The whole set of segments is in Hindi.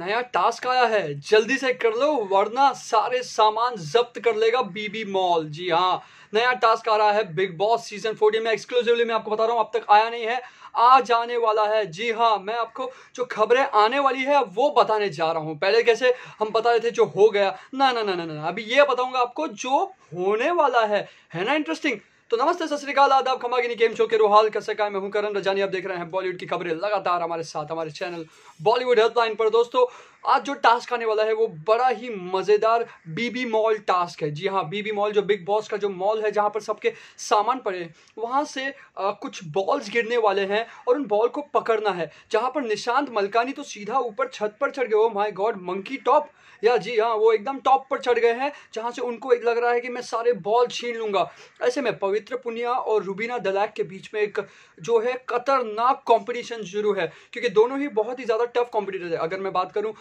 नया टास्क आया है जल्दी से कर लो वरना सारे सामान जब्त कर लेगा बीबी मॉल जी हाँ नया टास्क आ रहा है बिग बॉस सीजन फोर्टी में एक्सक्लूसिवली मैं आपको बता रहा हूँ अब तक आया नहीं है आज आने वाला है जी हाँ मैं आपको जो खबरें आने वाली है वो बताने जा रहा हूँ पहले कैसे हम बता रहे थे जो हो गया ना ना ना ना ना अभी ये बताऊंगा आपको जो होने वाला है है ना इंटरेस्टिंग तो नमस्ते सत श्रीकाल आदाब खमागिनी गेम शो के रोहाल कैसे का मैं हूं करण रजानी आप देख रहे हैं बॉलीवुड की खबरें लगातार हमारे साथ हमारे चैनल बॉलीवुड हेल्पलाइन पर दोस्तों आज जो टास्क आने वाला है वो बड़ा ही मज़ेदार बीबी मॉल टास्क है जी हाँ बीबी मॉल जो बिग बॉस का जो मॉल है जहाँ पर सबके सामान पड़े वहाँ से आ, कुछ बॉल्स गिरने वाले हैं और उन बॉल को पकड़ना है जहाँ पर निशांत मलकानी तो सीधा ऊपर छत पर चढ़ गए हो माई गॉड मंकी टॉप या जी हाँ वो एकदम टॉप पर चढ़ गए हैं जहाँ से उनको एक लग रहा है कि मैं सारे बॉल छीन लूँगा ऐसे में पवित्र पवित्र पुनिया और रूबीना दलैक के बीच में एक जो है खतरनाक कंपटीशन शुरू है क्योंकि दोनों ही बहुत ही ज़्यादा टफ कॉम्पिटिटर है अगर मैं बात करूँ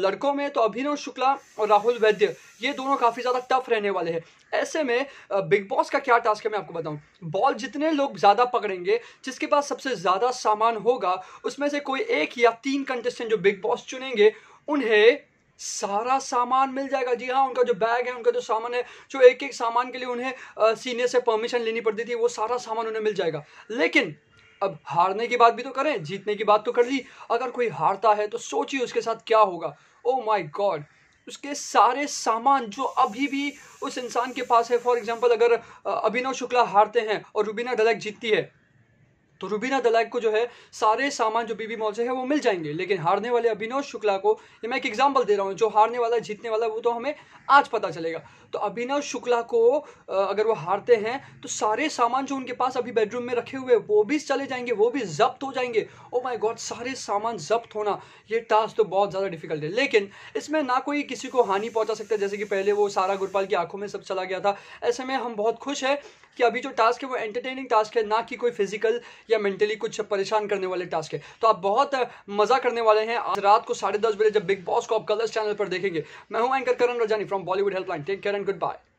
लड़कों में तो अभिनव शुक्ला और राहुल वैद्य ये दोनों काफ़ी ज़्यादा टफ रहने वाले हैं ऐसे में बिग बॉस का क्या टास्क है मैं आपको बताऊँ बॉल जितने लोग ज़्यादा पकड़ेंगे जिसके पास सबसे ज़्यादा सामान होगा उसमें से कोई एक या तीन कंटेस्टेंट जो बिग बॉस चुनेंगे उन्हें सारा सामान मिल जाएगा जी हाँ उनका जो बैग है उनका जो सामान है जो एक एक सामान के लिए उन्हें सीनियर से परमिशन लेनी पड़ती थी वो सारा सामान उन्हें मिल जाएगा लेकिन अब हारने की बात भी तो करें जीतने की बात तो कर ली अगर कोई हारता है तो सोचिए उसके साथ क्या होगा ओ माई गॉड उसके सारे सामान जो अभी भी उस इंसान के पास है फॉर एग्जाम्पल अगर अभिनव शुक्ला हारते हैं और रुबीना डलक जीतती है तो रुबीना दलाइक को जो है सारे सामान जो बीबी मॉल से है वो मिल जाएंगे लेकिन हारने वाले अभिनव शुक्ला को ये मैं एक एग्जाम्पल दे रहा हूँ जो हारने वाला जीतने वाला वो तो हमें आज पता चलेगा तो अभिनव शुक्ला को अगर वो हारते हैं तो सारे सामान जो उनके पास अभी बेडरूम में रखे हुए वो भी चले जाएंगे वो भी जब्त हो जाएंगे ओ माई गॉड सारे सामान जब्त होना ये टास्क तो बहुत ज़्यादा डिफिकल्ट है लेकिन इसमें ना कोई किसी को हानि पहुंचा सकता जैसे कि पहले वो सारा गुरपाल की आंखों में सब चला गया था ऐसे में हम बहुत खुश है कि अभी जो टास्क है वो एंटरटेनिंग टास्क है ना कि कोई फिजिकल या या मेंटली कुछ परेशान करने वाले टास्क है तो आप बहुत मजा करने वाले हैं आज रात को साढ़े दस बजे जब बिग बॉस को आप कलर्स चैनल पर देखेंगे मैं हूं anchor Karan Rajani from Bollywood helpline take care and good bye